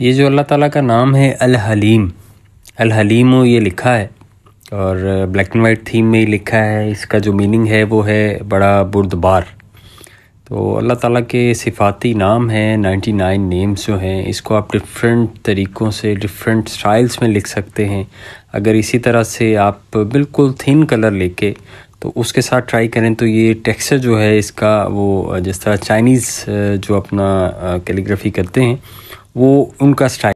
ये जो अल्लाह ताला का नाम है अल हलीम अल हलीम ये लिखा है और ब्लैक एंड वाइट थीम में ही लिखा है इसका जो मीनिंग है वो है बड़ा बुरदबार तो अल्लाह ताला के सिफाती नाम हैं 99 नेम्स जो हैं इसको आप डिफरेंट तरीक़ों से डिफरेंट स्टाइल्स में लिख सकते हैं अगर इसी तरह से आप बिल्कुल थिन कलर लेके तो उसके साथ ट्राई करें तो ये टेक्सचर जो है इसका वो जिस तरह चाइनीज़ जो अपना कैलीग्राफी करते हैं वो उनका स्टाइल